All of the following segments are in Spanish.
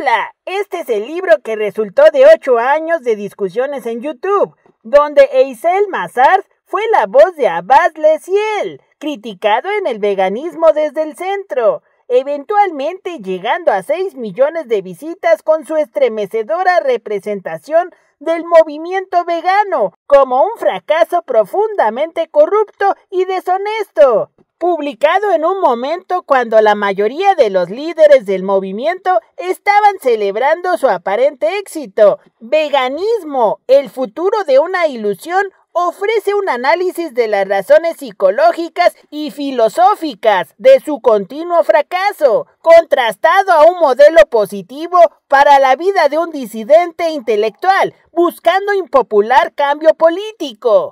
Hola, este es el libro que resultó de ocho años de discusiones en YouTube, donde Eisel Mazars fue la voz de Abbas Leciel, criticado en el veganismo desde el centro, eventualmente llegando a 6 millones de visitas con su estremecedora representación del movimiento vegano como un fracaso profundamente corrupto y deshonesto publicado en un momento cuando la mayoría de los líderes del movimiento estaban celebrando su aparente éxito. Veganismo, el futuro de una ilusión ofrece un análisis de las razones psicológicas y filosóficas de su continuo fracaso, contrastado a un modelo positivo para la vida de un disidente intelectual, buscando impopular cambio político.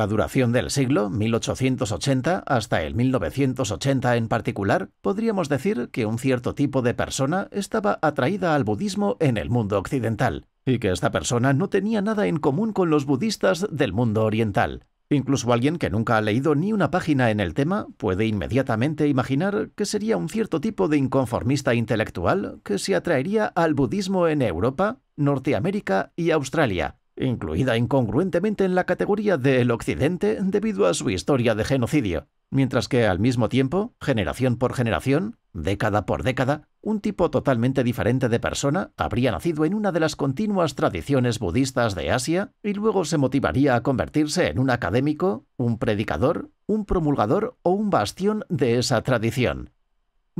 la duración del siglo, 1880 hasta el 1980 en particular, podríamos decir que un cierto tipo de persona estaba atraída al budismo en el mundo occidental, y que esta persona no tenía nada en común con los budistas del mundo oriental. Incluso alguien que nunca ha leído ni una página en el tema puede inmediatamente imaginar que sería un cierto tipo de inconformista intelectual que se atraería al budismo en Europa, Norteamérica y Australia, incluida incongruentemente en la categoría del Occidente debido a su historia de genocidio, mientras que al mismo tiempo, generación por generación, década por década, un tipo totalmente diferente de persona habría nacido en una de las continuas tradiciones budistas de Asia y luego se motivaría a convertirse en un académico, un predicador, un promulgador o un bastión de esa tradición.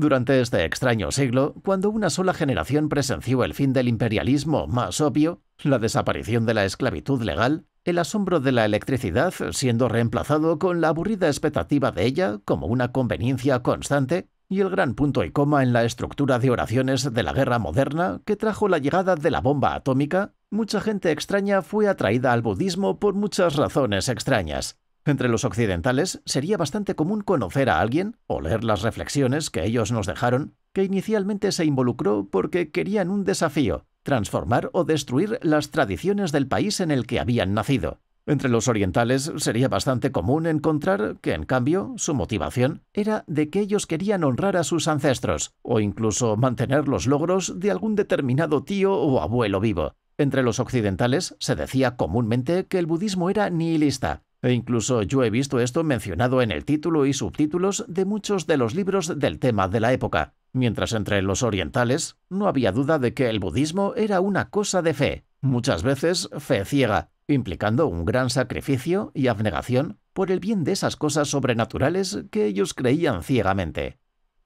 Durante este extraño siglo, cuando una sola generación presenció el fin del imperialismo más obvio, la desaparición de la esclavitud legal, el asombro de la electricidad siendo reemplazado con la aburrida expectativa de ella como una conveniencia constante, y el gran punto y coma en la estructura de oraciones de la guerra moderna que trajo la llegada de la bomba atómica, mucha gente extraña fue atraída al budismo por muchas razones extrañas. Entre los occidentales sería bastante común conocer a alguien o leer las reflexiones que ellos nos dejaron, que inicialmente se involucró porque querían un desafío, transformar o destruir las tradiciones del país en el que habían nacido. Entre los orientales sería bastante común encontrar que, en cambio, su motivación era de que ellos querían honrar a sus ancestros, o incluso mantener los logros de algún determinado tío o abuelo vivo. Entre los occidentales se decía comúnmente que el budismo era nihilista, e incluso yo he visto esto mencionado en el título y subtítulos de muchos de los libros del tema de la época, mientras entre los orientales no había duda de que el budismo era una cosa de fe, muchas veces fe ciega, implicando un gran sacrificio y abnegación por el bien de esas cosas sobrenaturales que ellos creían ciegamente.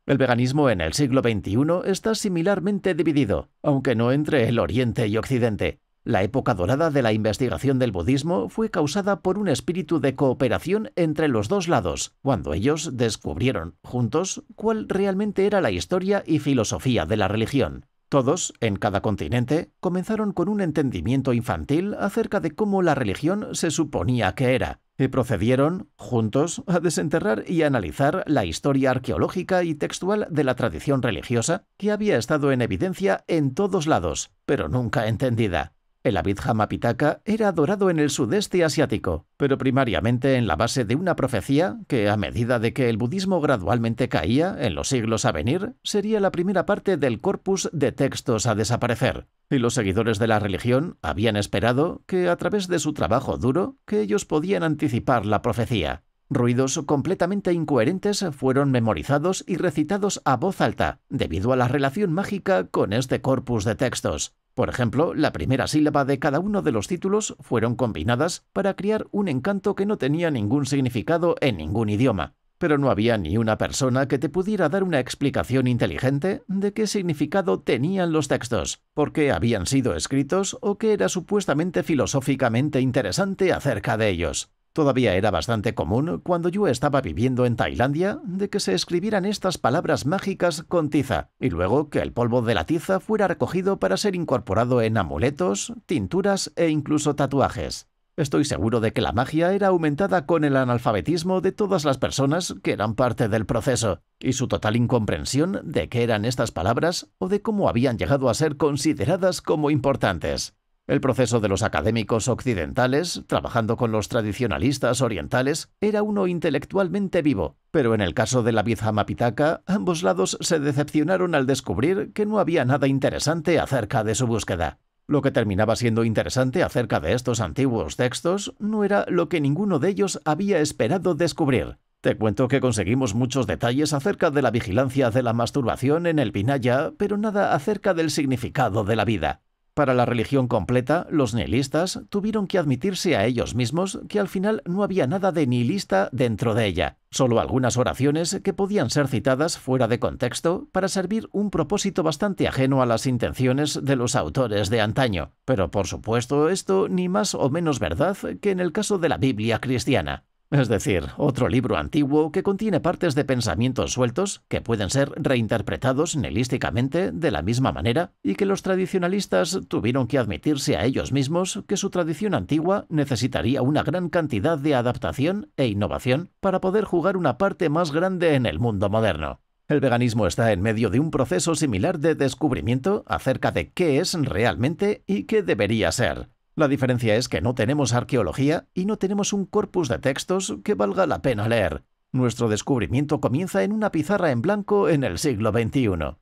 El veganismo en el siglo XXI está similarmente dividido, aunque no entre el Oriente y Occidente, la época dorada de la investigación del budismo fue causada por un espíritu de cooperación entre los dos lados, cuando ellos descubrieron juntos cuál realmente era la historia y filosofía de la religión. Todos, en cada continente, comenzaron con un entendimiento infantil acerca de cómo la religión se suponía que era, y procedieron, juntos, a desenterrar y analizar la historia arqueológica y textual de la tradición religiosa que había estado en evidencia en todos lados, pero nunca entendida. El Abhidhamma Pitaka era adorado en el sudeste asiático, pero primariamente en la base de una profecía que, a medida de que el budismo gradualmente caía en los siglos a venir, sería la primera parte del corpus de textos a desaparecer. Y los seguidores de la religión habían esperado que, a través de su trabajo duro, que ellos podían anticipar la profecía. Ruidos completamente incoherentes fueron memorizados y recitados a voz alta, debido a la relación mágica con este corpus de textos. Por ejemplo, la primera sílaba de cada uno de los títulos fueron combinadas para crear un encanto que no tenía ningún significado en ningún idioma, pero no había ni una persona que te pudiera dar una explicación inteligente de qué significado tenían los textos, por qué habían sido escritos o qué era supuestamente filosóficamente interesante acerca de ellos. Todavía era bastante común, cuando yo estaba viviendo en Tailandia, de que se escribieran estas palabras mágicas con tiza, y luego que el polvo de la tiza fuera recogido para ser incorporado en amuletos, tinturas e incluso tatuajes. Estoy seguro de que la magia era aumentada con el analfabetismo de todas las personas que eran parte del proceso, y su total incomprensión de qué eran estas palabras o de cómo habían llegado a ser consideradas como importantes. El proceso de los académicos occidentales, trabajando con los tradicionalistas orientales, era uno intelectualmente vivo, pero en el caso de la Mapitaca ambos lados se decepcionaron al descubrir que no había nada interesante acerca de su búsqueda. Lo que terminaba siendo interesante acerca de estos antiguos textos no era lo que ninguno de ellos había esperado descubrir. Te cuento que conseguimos muchos detalles acerca de la vigilancia de la masturbación en el Vinaya, pero nada acerca del significado de la vida. Para la religión completa, los nihilistas tuvieron que admitirse a ellos mismos que al final no había nada de nihilista dentro de ella, solo algunas oraciones que podían ser citadas fuera de contexto para servir un propósito bastante ajeno a las intenciones de los autores de antaño. Pero por supuesto, esto ni más o menos verdad que en el caso de la Biblia cristiana. Es decir, otro libro antiguo que contiene partes de pensamientos sueltos que pueden ser reinterpretados nihilísticamente de la misma manera y que los tradicionalistas tuvieron que admitirse a ellos mismos que su tradición antigua necesitaría una gran cantidad de adaptación e innovación para poder jugar una parte más grande en el mundo moderno. El veganismo está en medio de un proceso similar de descubrimiento acerca de qué es realmente y qué debería ser, la diferencia es que no tenemos arqueología y no tenemos un corpus de textos que valga la pena leer. Nuestro descubrimiento comienza en una pizarra en blanco en el siglo XXI.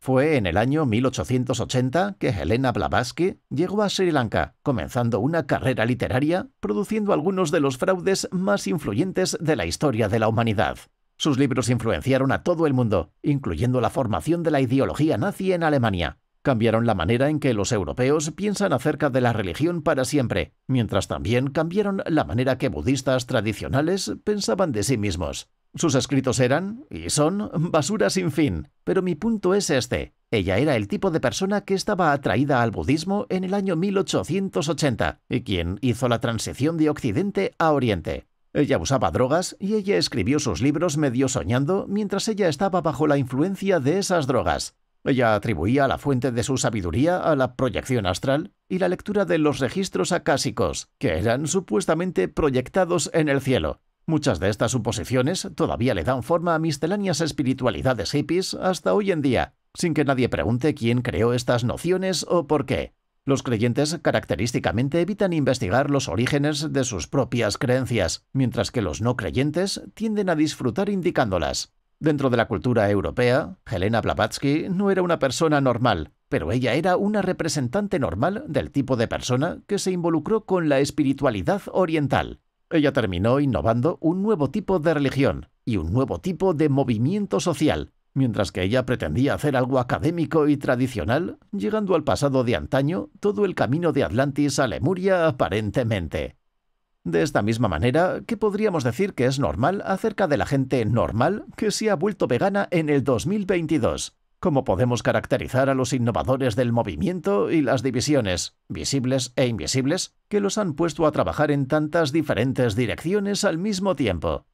Fue en el año 1880 que Helena Blavatsky llegó a Sri Lanka, comenzando una carrera literaria, produciendo algunos de los fraudes más influyentes de la historia de la humanidad. Sus libros influenciaron a todo el mundo, incluyendo la formación de la ideología nazi en Alemania, Cambiaron la manera en que los europeos piensan acerca de la religión para siempre, mientras también cambiaron la manera que budistas tradicionales pensaban de sí mismos. Sus escritos eran, y son, basura sin fin. Pero mi punto es este. Ella era el tipo de persona que estaba atraída al budismo en el año 1880 y quien hizo la transición de Occidente a Oriente. Ella usaba drogas y ella escribió sus libros medio soñando mientras ella estaba bajo la influencia de esas drogas. Ella atribuía la fuente de su sabiduría a la proyección astral y la lectura de los registros acásicos, que eran supuestamente proyectados en el cielo. Muchas de estas suposiciones todavía le dan forma a misceláneas espiritualidades hippies hasta hoy en día, sin que nadie pregunte quién creó estas nociones o por qué. Los creyentes característicamente evitan investigar los orígenes de sus propias creencias, mientras que los no creyentes tienden a disfrutar indicándolas. Dentro de la cultura europea, Helena Blavatsky no era una persona normal, pero ella era una representante normal del tipo de persona que se involucró con la espiritualidad oriental. Ella terminó innovando un nuevo tipo de religión y un nuevo tipo de movimiento social, mientras que ella pretendía hacer algo académico y tradicional, llegando al pasado de antaño todo el camino de Atlantis a Lemuria aparentemente. De esta misma manera, ¿qué podríamos decir que es normal acerca de la gente normal que se ha vuelto vegana en el 2022? ¿Cómo podemos caracterizar a los innovadores del movimiento y las divisiones, visibles e invisibles, que los han puesto a trabajar en tantas diferentes direcciones al mismo tiempo?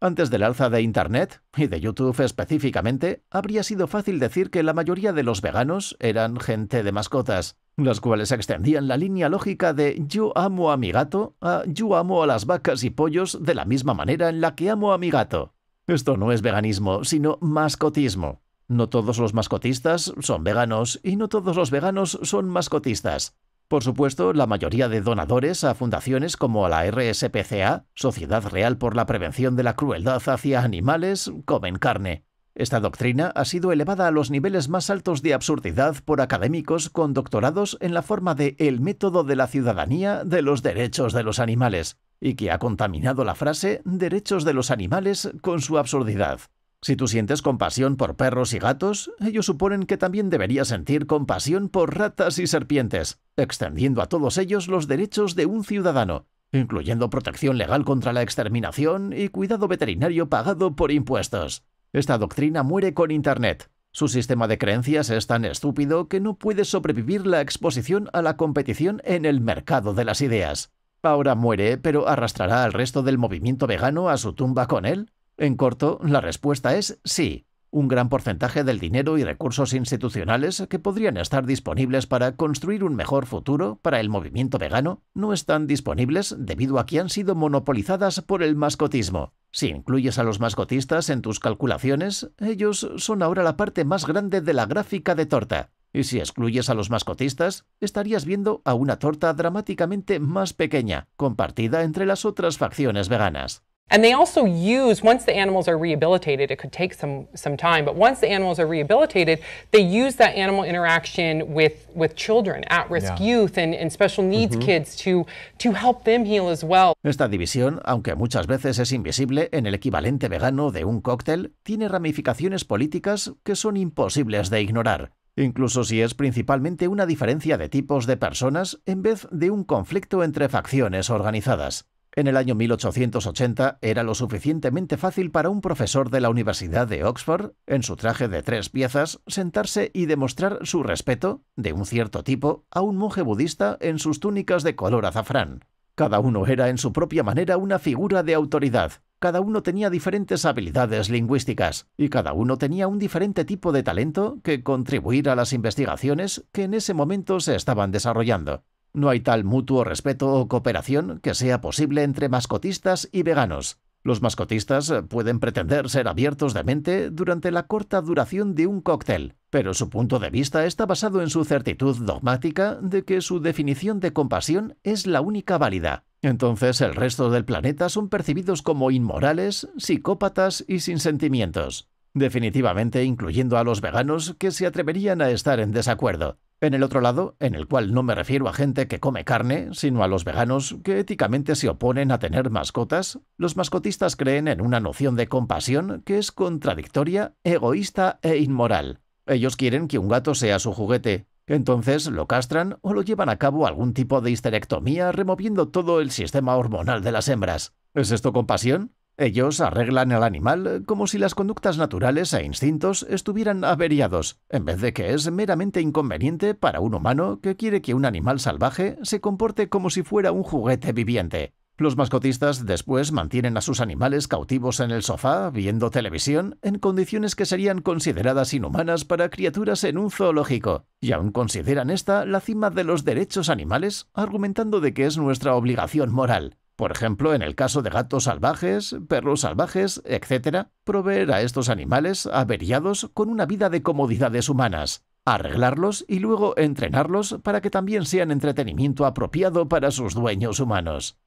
Antes del alza de Internet, y de YouTube específicamente, habría sido fácil decir que la mayoría de los veganos eran gente de mascotas, las cuales extendían la línea lógica de yo amo a mi gato a yo amo a las vacas y pollos de la misma manera en la que amo a mi gato. Esto no es veganismo, sino mascotismo. No todos los mascotistas son veganos y no todos los veganos son mascotistas. Por supuesto, la mayoría de donadores a fundaciones como la RSPCA, Sociedad Real por la Prevención de la Crueldad hacia Animales, comen carne. Esta doctrina ha sido elevada a los niveles más altos de absurdidad por académicos con doctorados en la forma de el método de la ciudadanía de los derechos de los animales, y que ha contaminado la frase derechos de los animales con su absurdidad. Si tú sientes compasión por perros y gatos, ellos suponen que también deberías sentir compasión por ratas y serpientes, extendiendo a todos ellos los derechos de un ciudadano, incluyendo protección legal contra la exterminación y cuidado veterinario pagado por impuestos. Esta doctrina muere con Internet. Su sistema de creencias es tan estúpido que no puede sobrevivir la exposición a la competición en el mercado de las ideas. Ahora muere, pero arrastrará al resto del movimiento vegano a su tumba con él. En corto, la respuesta es sí. Un gran porcentaje del dinero y recursos institucionales que podrían estar disponibles para construir un mejor futuro para el movimiento vegano no están disponibles debido a que han sido monopolizadas por el mascotismo. Si incluyes a los mascotistas en tus calculaciones, ellos son ahora la parte más grande de la gráfica de torta. Y si excluyes a los mascotistas, estarías viendo a una torta dramáticamente más pequeña, compartida entre las otras facciones veganas. And they also use, once the animals are rehabilitated, it could take some, some time, but once the animals are rehabilitated, they use that animal interaction with, with children, at-risk youth and, and, special needs mm-hmm. kids to, to help them heal as well. Esta división, aunque muchas veces es invisible en el equivalente vegano de un cóctel, tiene ramificaciones políticas que son imposibles de ignorar incluso si es principalmente una diferencia de tipos de personas en vez de un conflicto entre facciones organizadas. En el año 1880 era lo suficientemente fácil para un profesor de la Universidad de Oxford, en su traje de tres piezas, sentarse y demostrar su respeto, de un cierto tipo, a un monje budista en sus túnicas de color azafrán. Cada uno era en su propia manera una figura de autoridad, cada uno tenía diferentes habilidades lingüísticas y cada uno tenía un diferente tipo de talento que contribuir a las investigaciones que en ese momento se estaban desarrollando. No hay tal mutuo respeto o cooperación que sea posible entre mascotistas y veganos. Los mascotistas pueden pretender ser abiertos de mente durante la corta duración de un cóctel, pero su punto de vista está basado en su certitud dogmática de que su definición de compasión es la única válida. Entonces el resto del planeta son percibidos como inmorales, psicópatas y sin sentimientos. Definitivamente incluyendo a los veganos que se atreverían a estar en desacuerdo. En el otro lado, en el cual no me refiero a gente que come carne, sino a los veganos que éticamente se oponen a tener mascotas, los mascotistas creen en una noción de compasión que es contradictoria, egoísta e inmoral. Ellos quieren que un gato sea su juguete. Entonces lo castran o lo llevan a cabo algún tipo de histerectomía removiendo todo el sistema hormonal de las hembras. ¿Es esto compasión? Ellos arreglan al animal eh, como si las conductas naturales e instintos estuvieran averiados, en vez de que es meramente inconveniente para un humano que quiere que un animal salvaje se comporte como si fuera un juguete viviente. Los mascotistas después mantienen a sus animales cautivos en el sofá, viendo televisión, en condiciones que serían consideradas inhumanas para criaturas en un zoológico, y aún consideran esta la cima de los derechos animales, argumentando de que es nuestra obligación moral. Por ejemplo, en el caso de gatos salvajes, perros salvajes, etc., proveer a estos animales averiados con una vida de comodidades humanas, arreglarlos y luego entrenarlos para que también sean entretenimiento apropiado para sus dueños humanos.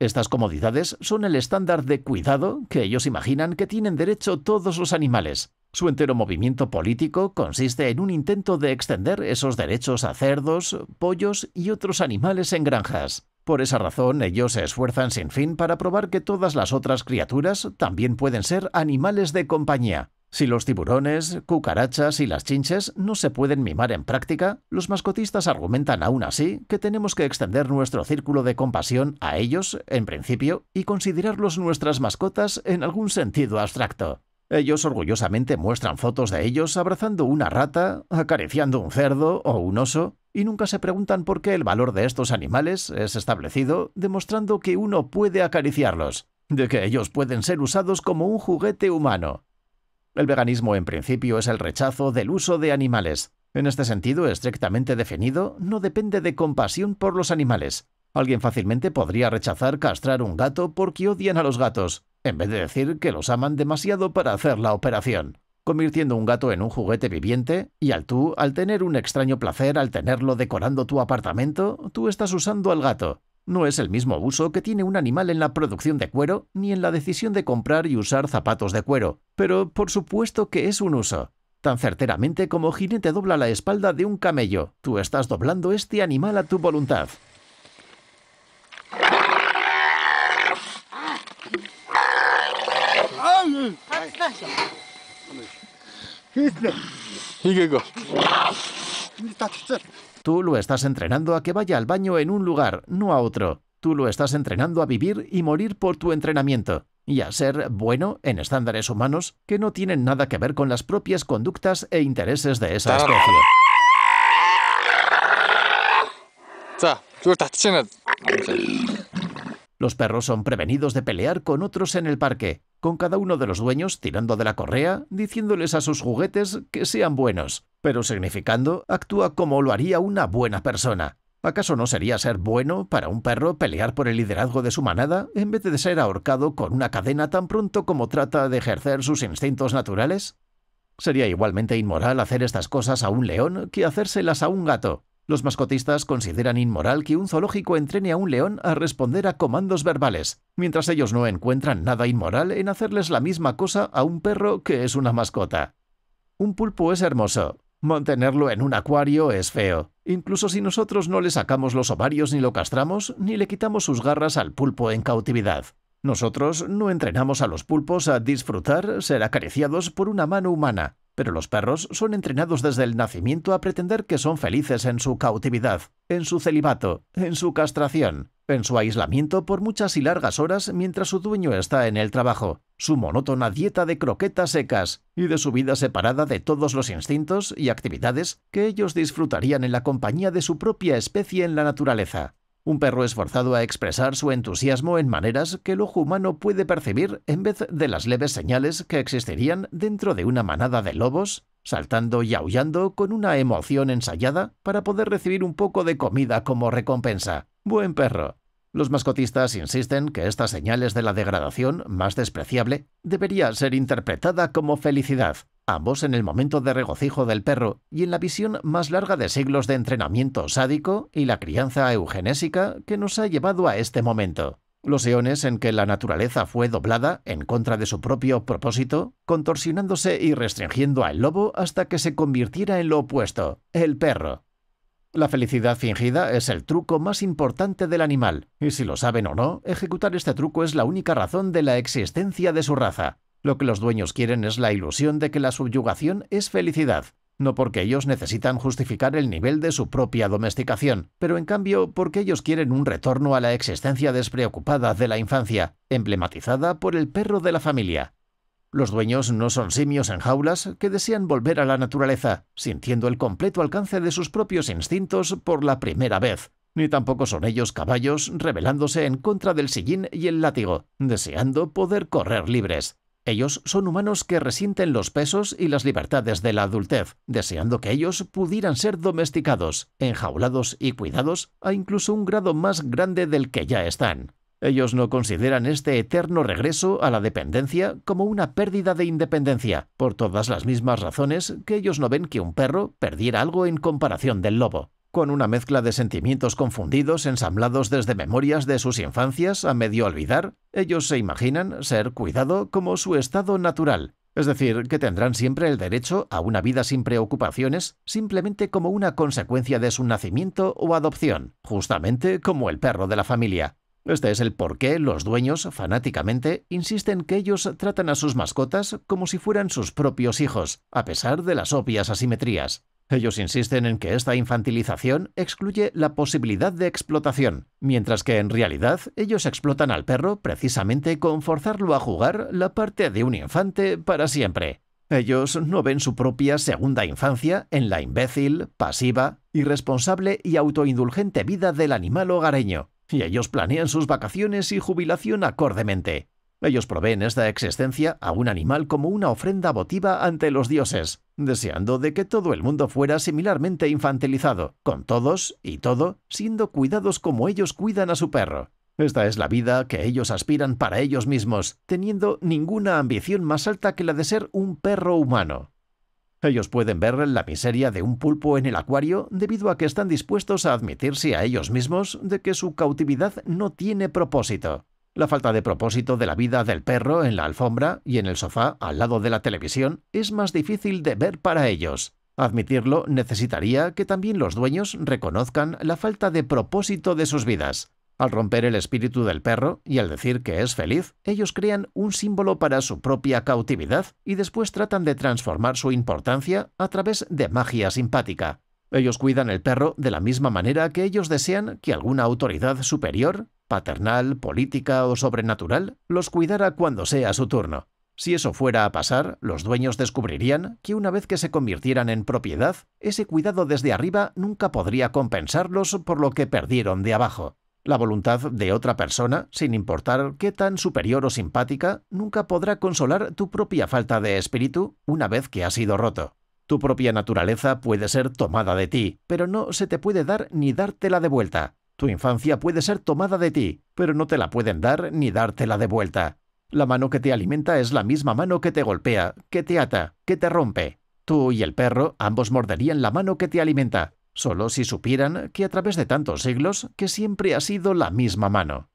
Estas comodidades son el estándar de cuidado que ellos imaginan que tienen derecho todos los animales. Su entero movimiento político consiste en un intento de extender esos derechos a cerdos, pollos y otros animales en granjas. Por esa razón, ellos se esfuerzan sin fin para probar que todas las otras criaturas también pueden ser animales de compañía. Si los tiburones, cucarachas y las chinches no se pueden mimar en práctica, los mascotistas argumentan aún así que tenemos que extender nuestro círculo de compasión a ellos, en principio, y considerarlos nuestras mascotas en algún sentido abstracto. Ellos orgullosamente muestran fotos de ellos abrazando una rata, acariciando un cerdo o un oso, y nunca se preguntan por qué el valor de estos animales es establecido demostrando que uno puede acariciarlos, de que ellos pueden ser usados como un juguete humano. El veganismo en principio es el rechazo del uso de animales. En este sentido estrictamente definido, no depende de compasión por los animales. Alguien fácilmente podría rechazar castrar un gato porque odian a los gatos, en vez de decir que los aman demasiado para hacer la operación, convirtiendo un gato en un juguete viviente, y al tú, al tener un extraño placer al tenerlo decorando tu apartamento, tú estás usando al gato. No es el mismo uso que tiene un animal en la producción de cuero ni en la decisión de comprar y usar zapatos de cuero, pero por supuesto que es un uso. Tan certeramente como jinete dobla la espalda de un camello, tú estás doblando este animal a tu voluntad. Tú lo estás entrenando a que vaya al baño en un lugar, no a otro. Tú lo estás entrenando a vivir y morir por tu entrenamiento y a ser bueno en estándares humanos que no tienen nada que ver con las propias conductas e intereses de esa especie. Los perros son prevenidos de pelear con otros en el parque, con cada uno de los dueños tirando de la correa, diciéndoles a sus juguetes que sean buenos, pero significando actúa como lo haría una buena persona. ¿Acaso no sería ser bueno para un perro pelear por el liderazgo de su manada en vez de ser ahorcado con una cadena tan pronto como trata de ejercer sus instintos naturales? Sería igualmente inmoral hacer estas cosas a un león que hacérselas a un gato, los mascotistas consideran inmoral que un zoológico entrene a un león a responder a comandos verbales, mientras ellos no encuentran nada inmoral en hacerles la misma cosa a un perro que es una mascota. Un pulpo es hermoso. Mantenerlo en un acuario es feo. Incluso si nosotros no le sacamos los ovarios ni lo castramos, ni le quitamos sus garras al pulpo en cautividad. Nosotros no entrenamos a los pulpos a disfrutar ser acariciados por una mano humana, pero los perros son entrenados desde el nacimiento a pretender que son felices en su cautividad, en su celibato, en su castración, en su aislamiento por muchas y largas horas mientras su dueño está en el trabajo, su monótona dieta de croquetas secas y de su vida separada de todos los instintos y actividades que ellos disfrutarían en la compañía de su propia especie en la naturaleza. Un perro esforzado a expresar su entusiasmo en maneras que el ojo humano puede percibir en vez de las leves señales que existirían dentro de una manada de lobos, saltando y aullando con una emoción ensayada para poder recibir un poco de comida como recompensa. Buen perro. Los mascotistas insisten que estas señales de la degradación más despreciable debería ser interpretada como felicidad, ambos en el momento de regocijo del perro y en la visión más larga de siglos de entrenamiento sádico y la crianza eugenésica que nos ha llevado a este momento. Los eones en que la naturaleza fue doblada en contra de su propio propósito, contorsionándose y restringiendo al lobo hasta que se convirtiera en lo opuesto, el perro. La felicidad fingida es el truco más importante del animal, y si lo saben o no, ejecutar este truco es la única razón de la existencia de su raza. Lo que los dueños quieren es la ilusión de que la subyugación es felicidad, no porque ellos necesitan justificar el nivel de su propia domesticación, pero en cambio porque ellos quieren un retorno a la existencia despreocupada de la infancia, emblematizada por el perro de la familia. Los dueños no son simios en jaulas que desean volver a la naturaleza, sintiendo el completo alcance de sus propios instintos por la primera vez, ni tampoco son ellos caballos rebelándose en contra del sillín y el látigo, deseando poder correr libres. Ellos son humanos que resienten los pesos y las libertades de la adultez, deseando que ellos pudieran ser domesticados, enjaulados y cuidados a incluso un grado más grande del que ya están. Ellos no consideran este eterno regreso a la dependencia como una pérdida de independencia, por todas las mismas razones que ellos no ven que un perro perdiera algo en comparación del lobo con una mezcla de sentimientos confundidos ensamblados desde memorias de sus infancias a medio olvidar, ellos se imaginan ser cuidado como su estado natural, es decir, que tendrán siempre el derecho a una vida sin preocupaciones simplemente como una consecuencia de su nacimiento o adopción, justamente como el perro de la familia. Este es el por qué los dueños, fanáticamente, insisten que ellos tratan a sus mascotas como si fueran sus propios hijos, a pesar de las obvias asimetrías. Ellos insisten en que esta infantilización excluye la posibilidad de explotación, mientras que en realidad ellos explotan al perro precisamente con forzarlo a jugar la parte de un infante para siempre. Ellos no ven su propia segunda infancia en la imbécil, pasiva, irresponsable y autoindulgente vida del animal hogareño, y ellos planean sus vacaciones y jubilación acordemente. Ellos proveen esta existencia a un animal como una ofrenda votiva ante los dioses, deseando de que todo el mundo fuera similarmente infantilizado, con todos y todo siendo cuidados como ellos cuidan a su perro. Esta es la vida que ellos aspiran para ellos mismos, teniendo ninguna ambición más alta que la de ser un perro humano. Ellos pueden ver la miseria de un pulpo en el acuario debido a que están dispuestos a admitirse a ellos mismos de que su cautividad no tiene propósito. La falta de propósito de la vida del perro en la alfombra y en el sofá al lado de la televisión es más difícil de ver para ellos. Admitirlo necesitaría que también los dueños reconozcan la falta de propósito de sus vidas. Al romper el espíritu del perro y al decir que es feliz, ellos crean un símbolo para su propia cautividad y después tratan de transformar su importancia a través de magia simpática. Ellos cuidan el perro de la misma manera que ellos desean que alguna autoridad superior paternal, política o sobrenatural, los cuidará cuando sea su turno. Si eso fuera a pasar, los dueños descubrirían que una vez que se convirtieran en propiedad, ese cuidado desde arriba nunca podría compensarlos por lo que perdieron de abajo. La voluntad de otra persona, sin importar qué tan superior o simpática, nunca podrá consolar tu propia falta de espíritu una vez que ha sido roto. Tu propia naturaleza puede ser tomada de ti, pero no se te puede dar ni dártela de vuelta. Tu infancia puede ser tomada de ti, pero no te la pueden dar ni dártela de vuelta. La mano que te alimenta es la misma mano que te golpea, que te ata, que te rompe. Tú y el perro ambos morderían la mano que te alimenta, solo si supieran que a través de tantos siglos que siempre ha sido la misma mano.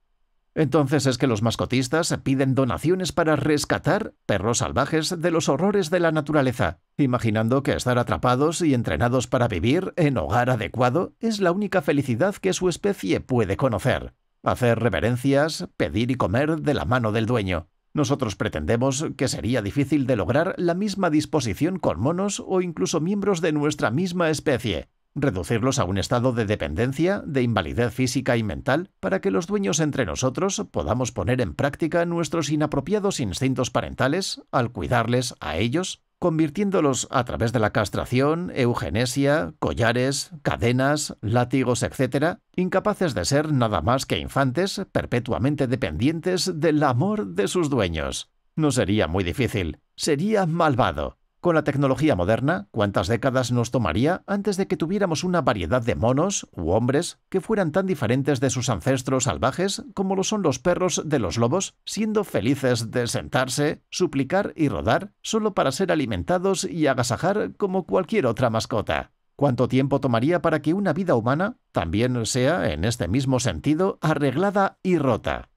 Entonces es que los mascotistas piden donaciones para rescatar perros salvajes de los horrores de la naturaleza, imaginando que estar atrapados y entrenados para vivir en hogar adecuado es la única felicidad que su especie puede conocer. Hacer reverencias, pedir y comer de la mano del dueño. Nosotros pretendemos que sería difícil de lograr la misma disposición con monos o incluso miembros de nuestra misma especie, reducirlos a un estado de dependencia, de invalidez física y mental, para que los dueños entre nosotros podamos poner en práctica nuestros inapropiados instintos parentales al cuidarles a ellos, convirtiéndolos a través de la castración, eugenesia, collares, cadenas, látigos, etc., incapaces de ser nada más que infantes perpetuamente dependientes del amor de sus dueños. No sería muy difícil, sería malvado. Con la tecnología moderna, ¿cuántas décadas nos tomaría antes de que tuviéramos una variedad de monos u hombres que fueran tan diferentes de sus ancestros salvajes como lo son los perros de los lobos, siendo felices de sentarse, suplicar y rodar solo para ser alimentados y agasajar como cualquier otra mascota? ¿Cuánto tiempo tomaría para que una vida humana también sea, en este mismo sentido, arreglada y rota?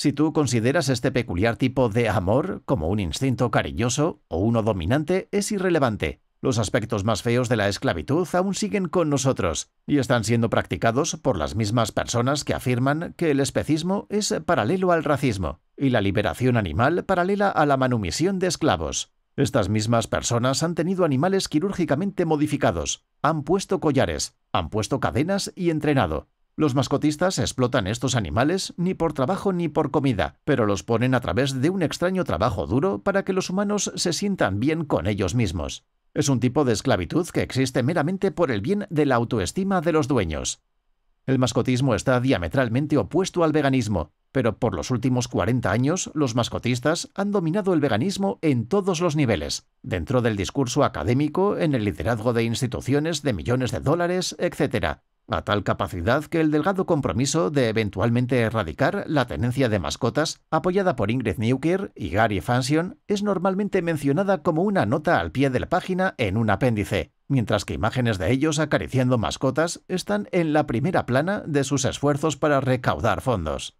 Si tú consideras este peculiar tipo de amor como un instinto cariñoso o uno dominante, es irrelevante. Los aspectos más feos de la esclavitud aún siguen con nosotros y están siendo practicados por las mismas personas que afirman que el especismo es paralelo al racismo y la liberación animal paralela a la manumisión de esclavos. Estas mismas personas han tenido animales quirúrgicamente modificados, han puesto collares, han puesto cadenas y entrenado, los mascotistas explotan estos animales ni por trabajo ni por comida, pero los ponen a través de un extraño trabajo duro para que los humanos se sientan bien con ellos mismos. Es un tipo de esclavitud que existe meramente por el bien de la autoestima de los dueños. El mascotismo está diametralmente opuesto al veganismo, pero por los últimos 40 años los mascotistas han dominado el veganismo en todos los niveles, dentro del discurso académico, en el liderazgo de instituciones de millones de dólares, etc a tal capacidad que el delgado compromiso de eventualmente erradicar la tenencia de mascotas, apoyada por Ingrid Newkirk y Gary Fansion, es normalmente mencionada como una nota al pie de la página en un apéndice, mientras que imágenes de ellos acariciando mascotas están en la primera plana de sus esfuerzos para recaudar fondos.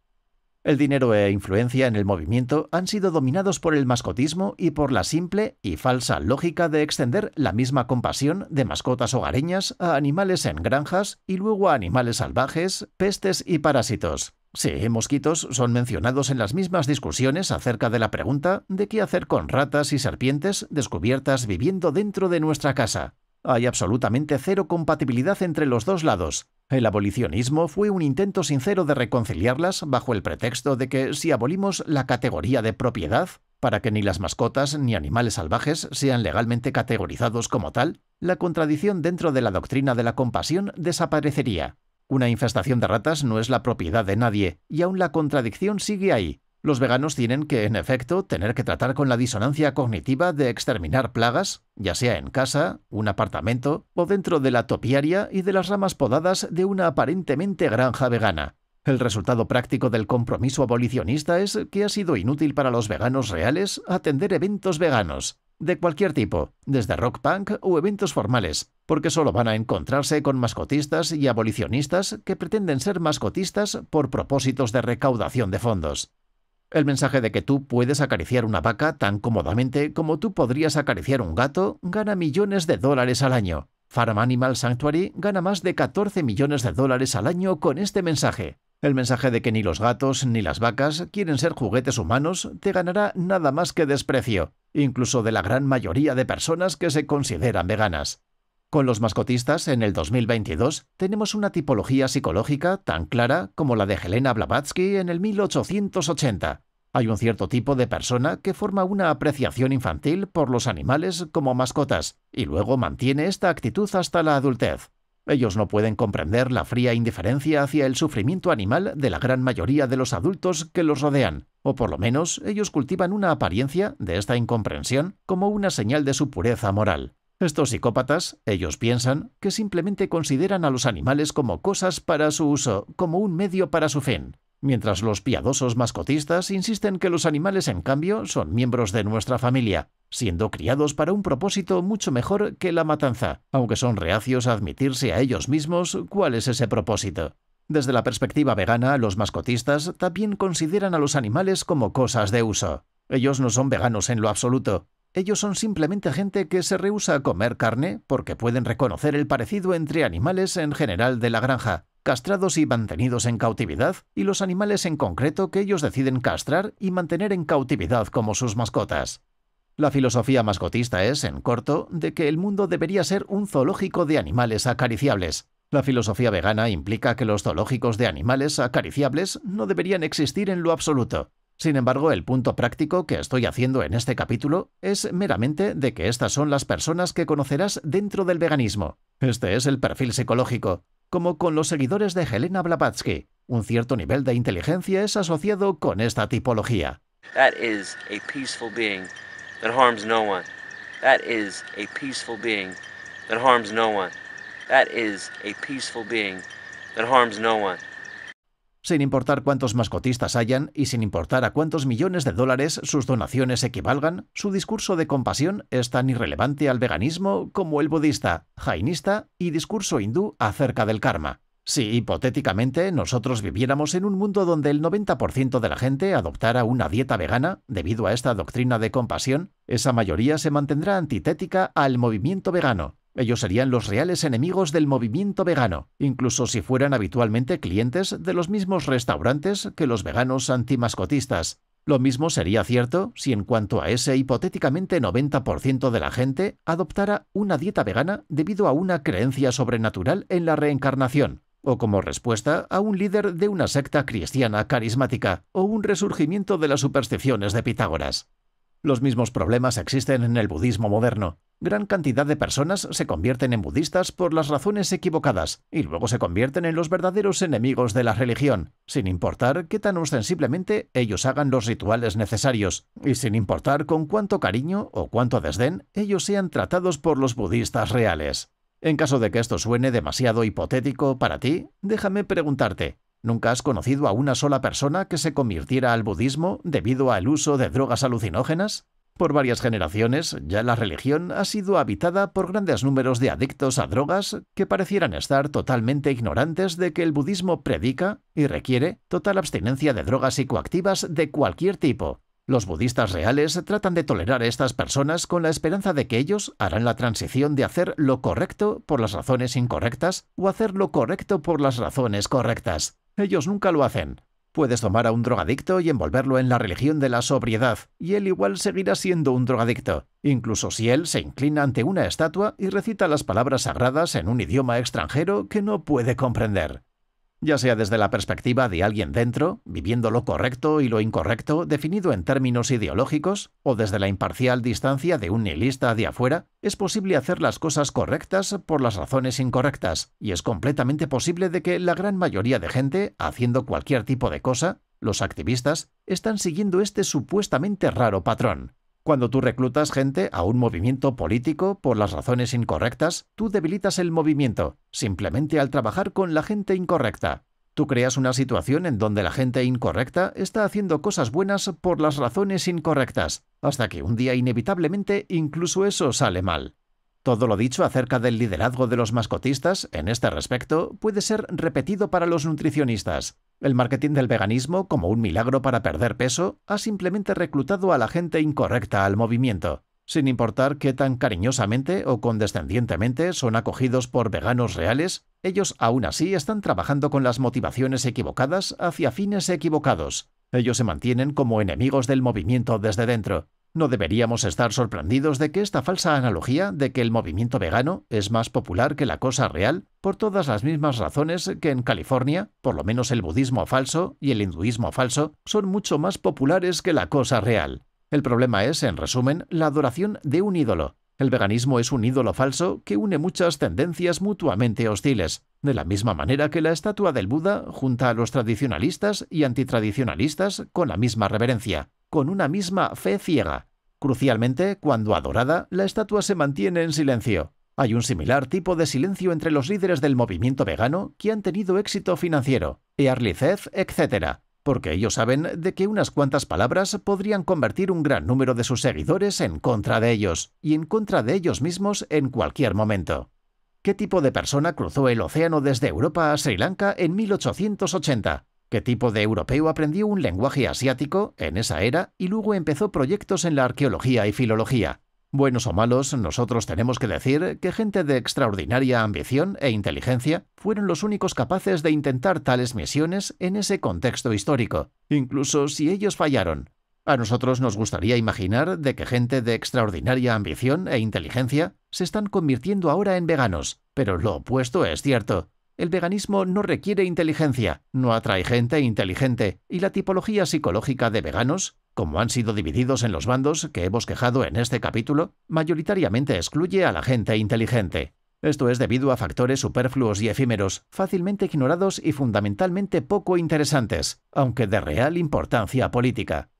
El dinero e influencia en el movimiento han sido dominados por el mascotismo y por la simple y falsa lógica de extender la misma compasión de mascotas hogareñas a animales en granjas y luego a animales salvajes, pestes y parásitos. Sí, mosquitos son mencionados en las mismas discusiones acerca de la pregunta de qué hacer con ratas y serpientes descubiertas viviendo dentro de nuestra casa. Hay absolutamente cero compatibilidad entre los dos lados. El abolicionismo fue un intento sincero de reconciliarlas bajo el pretexto de que si abolimos la categoría de propiedad, para que ni las mascotas ni animales salvajes sean legalmente categorizados como tal, la contradicción dentro de la doctrina de la compasión desaparecería. Una infestación de ratas no es la propiedad de nadie, y aún la contradicción sigue ahí, los veganos tienen que, en efecto, tener que tratar con la disonancia cognitiva de exterminar plagas, ya sea en casa, un apartamento o dentro de la topiaria y de las ramas podadas de una aparentemente granja vegana. El resultado práctico del compromiso abolicionista es que ha sido inútil para los veganos reales atender eventos veganos, de cualquier tipo, desde rock punk o eventos formales, porque solo van a encontrarse con mascotistas y abolicionistas que pretenden ser mascotistas por propósitos de recaudación de fondos. El mensaje de que tú puedes acariciar una vaca tan cómodamente como tú podrías acariciar un gato gana millones de dólares al año. Farm Animal Sanctuary gana más de 14 millones de dólares al año con este mensaje. El mensaje de que ni los gatos ni las vacas quieren ser juguetes humanos te ganará nada más que desprecio, incluso de la gran mayoría de personas que se consideran veganas. Con los mascotistas en el 2022 tenemos una tipología psicológica tan clara como la de Helena Blavatsky en el 1880. Hay un cierto tipo de persona que forma una apreciación infantil por los animales como mascotas y luego mantiene esta actitud hasta la adultez. Ellos no pueden comprender la fría indiferencia hacia el sufrimiento animal de la gran mayoría de los adultos que los rodean, o por lo menos ellos cultivan una apariencia de esta incomprensión como una señal de su pureza moral. Estos psicópatas, ellos piensan, que simplemente consideran a los animales como cosas para su uso, como un medio para su fin, mientras los piadosos mascotistas insisten que los animales, en cambio, son miembros de nuestra familia, siendo criados para un propósito mucho mejor que la matanza, aunque son reacios a admitirse a ellos mismos cuál es ese propósito. Desde la perspectiva vegana, los mascotistas también consideran a los animales como cosas de uso. Ellos no son veganos en lo absoluto, ellos son simplemente gente que se rehúsa a comer carne porque pueden reconocer el parecido entre animales en general de la granja, castrados y mantenidos en cautividad, y los animales en concreto que ellos deciden castrar y mantener en cautividad como sus mascotas. La filosofía mascotista es, en corto, de que el mundo debería ser un zoológico de animales acariciables. La filosofía vegana implica que los zoológicos de animales acariciables no deberían existir en lo absoluto, sin embargo, el punto práctico que estoy haciendo en este capítulo es meramente de que estas son las personas que conocerás dentro del veganismo. Este es el perfil psicológico, como con los seguidores de Helena Blavatsky. Un cierto nivel de inteligencia es asociado con esta tipología. That is a peaceful being that harms no one sin importar cuántos mascotistas hayan y sin importar a cuántos millones de dólares sus donaciones equivalgan, su discurso de compasión es tan irrelevante al veganismo como el budista, jainista y discurso hindú acerca del karma. Si hipotéticamente nosotros viviéramos en un mundo donde el 90% de la gente adoptara una dieta vegana, debido a esta doctrina de compasión, esa mayoría se mantendrá antitética al movimiento vegano. Ellos serían los reales enemigos del movimiento vegano, incluso si fueran habitualmente clientes de los mismos restaurantes que los veganos antimascotistas. Lo mismo sería cierto si en cuanto a ese hipotéticamente 90% de la gente adoptara una dieta vegana debido a una creencia sobrenatural en la reencarnación, o como respuesta a un líder de una secta cristiana carismática o un resurgimiento de las supersticiones de Pitágoras. Los mismos problemas existen en el budismo moderno. Gran cantidad de personas se convierten en budistas por las razones equivocadas y luego se convierten en los verdaderos enemigos de la religión, sin importar qué tan ostensiblemente ellos hagan los rituales necesarios y sin importar con cuánto cariño o cuánto desdén ellos sean tratados por los budistas reales. En caso de que esto suene demasiado hipotético para ti, déjame preguntarte, ¿nunca has conocido a una sola persona que se convirtiera al budismo debido al uso de drogas alucinógenas? Por varias generaciones ya la religión ha sido habitada por grandes números de adictos a drogas que parecieran estar totalmente ignorantes de que el budismo predica y requiere total abstinencia de drogas psicoactivas de cualquier tipo, los budistas reales tratan de tolerar a estas personas con la esperanza de que ellos harán la transición de hacer lo correcto por las razones incorrectas o hacer lo correcto por las razones correctas. Ellos nunca lo hacen. Puedes tomar a un drogadicto y envolverlo en la religión de la sobriedad, y él igual seguirá siendo un drogadicto, incluso si él se inclina ante una estatua y recita las palabras sagradas en un idioma extranjero que no puede comprender ya sea desde la perspectiva de alguien dentro, viviendo lo correcto y lo incorrecto, definido en términos ideológicos, o desde la imparcial distancia de un nihilista de afuera, es posible hacer las cosas correctas por las razones incorrectas, y es completamente posible de que la gran mayoría de gente, haciendo cualquier tipo de cosa, los activistas, están siguiendo este supuestamente raro patrón. Cuando tú reclutas gente a un movimiento político por las razones incorrectas, tú debilitas el movimiento, simplemente al trabajar con la gente incorrecta. Tú creas una situación en donde la gente incorrecta está haciendo cosas buenas por las razones incorrectas, hasta que un día inevitablemente incluso eso sale mal. Todo lo dicho acerca del liderazgo de los mascotistas, en este respecto, puede ser repetido para los nutricionistas. El marketing del veganismo, como un milagro para perder peso, ha simplemente reclutado a la gente incorrecta al movimiento, sin importar qué tan cariñosamente o condescendientemente son acogidos por veganos reales, ellos aún así están trabajando con las motivaciones equivocadas hacia fines equivocados. Ellos se mantienen como enemigos del movimiento desde dentro. No deberíamos estar sorprendidos de que esta falsa analogía de que el movimiento vegano es más popular que la cosa real, por todas las mismas razones que en California, por lo menos el budismo falso y el hinduismo falso son mucho más populares que la cosa real. El problema es, en resumen, la adoración de un ídolo, el veganismo es un ídolo falso que une muchas tendencias mutuamente hostiles, de la misma manera que la estatua del Buda junta a los tradicionalistas y antitradicionalistas con la misma reverencia, con una misma fe ciega. Crucialmente, cuando adorada, la estatua se mantiene en silencio. Hay un similar tipo de silencio entre los líderes del movimiento vegano que han tenido éxito financiero, Early etcétera. etc., porque ellos saben de que unas cuantas palabras podrían convertir un gran número de sus seguidores en contra de ellos, y en contra de ellos mismos en cualquier momento. ¿Qué tipo de persona cruzó el océano desde Europa a Sri Lanka en 1880? ¿Qué tipo de europeo aprendió un lenguaje asiático en esa era y luego empezó proyectos en la arqueología y filología? Buenos o malos, nosotros tenemos que decir que gente de extraordinaria ambición e inteligencia fueron los únicos capaces de intentar tales misiones en ese contexto histórico, incluso si ellos fallaron. A nosotros nos gustaría imaginar de que gente de extraordinaria ambición e inteligencia se están convirtiendo ahora en veganos, pero lo opuesto es cierto. El veganismo no requiere inteligencia, no atrae gente inteligente, y la tipología psicológica de veganos como han sido divididos en los bandos que hemos quejado en este capítulo, mayoritariamente excluye a la gente inteligente. Esto es debido a factores superfluos y efímeros, fácilmente ignorados y fundamentalmente poco interesantes, aunque de real importancia política.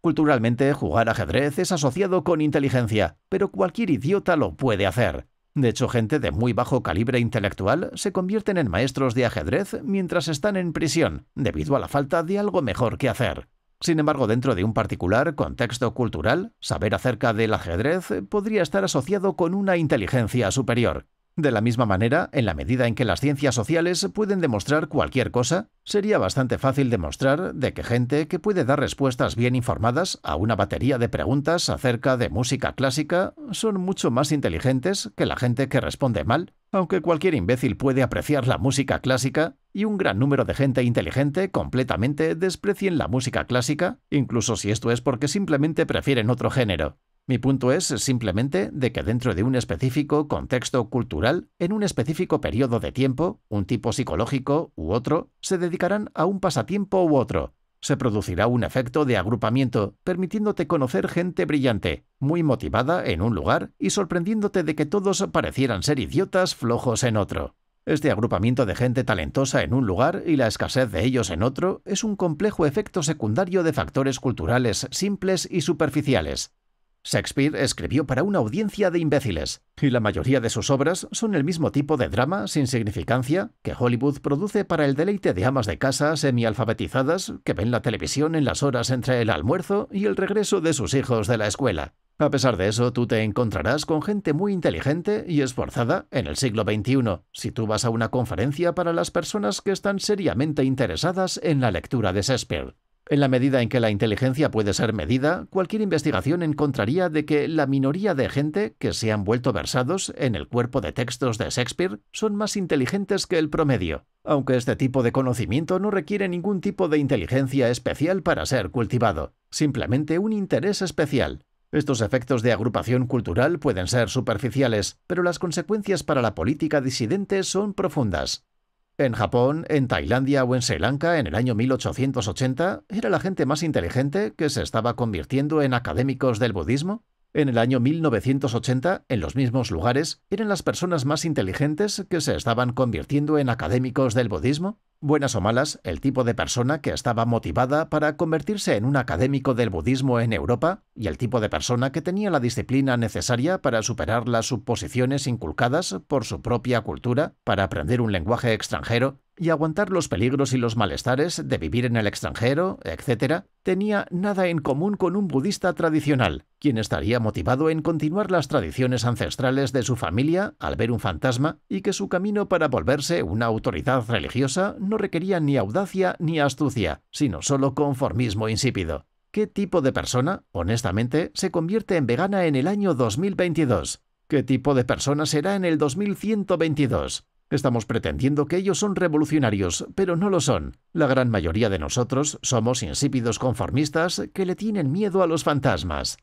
Culturalmente, jugar ajedrez es asociado con inteligencia, pero cualquier idiota lo puede hacer. De hecho, gente de muy bajo calibre intelectual se convierten en maestros de ajedrez mientras están en prisión, debido a la falta de algo mejor que hacer. Sin embargo, dentro de un particular contexto cultural, saber acerca del ajedrez podría estar asociado con una inteligencia superior. De la misma manera, en la medida en que las ciencias sociales pueden demostrar cualquier cosa, sería bastante fácil demostrar de que gente que puede dar respuestas bien informadas a una batería de preguntas acerca de música clásica son mucho más inteligentes que la gente que responde mal aunque cualquier imbécil puede apreciar la música clásica, y un gran número de gente inteligente completamente desprecien la música clásica, incluso si esto es porque simplemente prefieren otro género. Mi punto es simplemente de que dentro de un específico contexto cultural, en un específico periodo de tiempo, un tipo psicológico u otro, se dedicarán a un pasatiempo u otro, se producirá un efecto de agrupamiento, permitiéndote conocer gente brillante, muy motivada en un lugar y sorprendiéndote de que todos parecieran ser idiotas flojos en otro. Este agrupamiento de gente talentosa en un lugar y la escasez de ellos en otro es un complejo efecto secundario de factores culturales simples y superficiales, Shakespeare escribió para una audiencia de imbéciles, y la mayoría de sus obras son el mismo tipo de drama sin significancia que Hollywood produce para el deleite de amas de casa semialfabetizadas que ven la televisión en las horas entre el almuerzo y el regreso de sus hijos de la escuela. A pesar de eso, tú te encontrarás con gente muy inteligente y esforzada en el siglo XXI si tú vas a una conferencia para las personas que están seriamente interesadas en la lectura de Shakespeare. En la medida en que la inteligencia puede ser medida, cualquier investigación encontraría de que la minoría de gente que se han vuelto versados en el cuerpo de textos de Shakespeare son más inteligentes que el promedio, aunque este tipo de conocimiento no requiere ningún tipo de inteligencia especial para ser cultivado, simplemente un interés especial. Estos efectos de agrupación cultural pueden ser superficiales, pero las consecuencias para la política disidente son profundas. En Japón, en Tailandia o en Sri Lanka en el año 1880, ¿era la gente más inteligente que se estaba convirtiendo en académicos del budismo? En el año 1980, en los mismos lugares, ¿eran las personas más inteligentes que se estaban convirtiendo en académicos del budismo? Buenas o malas, el tipo de persona que estaba motivada para convertirse en un académico del budismo en Europa y el tipo de persona que tenía la disciplina necesaria para superar las suposiciones inculcadas por su propia cultura, para aprender un lenguaje extranjero, y aguantar los peligros y los malestares de vivir en el extranjero, etc., tenía nada en común con un budista tradicional, quien estaría motivado en continuar las tradiciones ancestrales de su familia al ver un fantasma y que su camino para volverse una autoridad religiosa no requería ni audacia ni astucia, sino solo conformismo insípido. ¿Qué tipo de persona, honestamente, se convierte en vegana en el año 2022? ¿Qué tipo de persona será en el 2122? Estamos pretendiendo que ellos son revolucionarios, pero no lo son. La gran mayoría de nosotros somos insípidos conformistas que le tienen miedo a los fantasmas.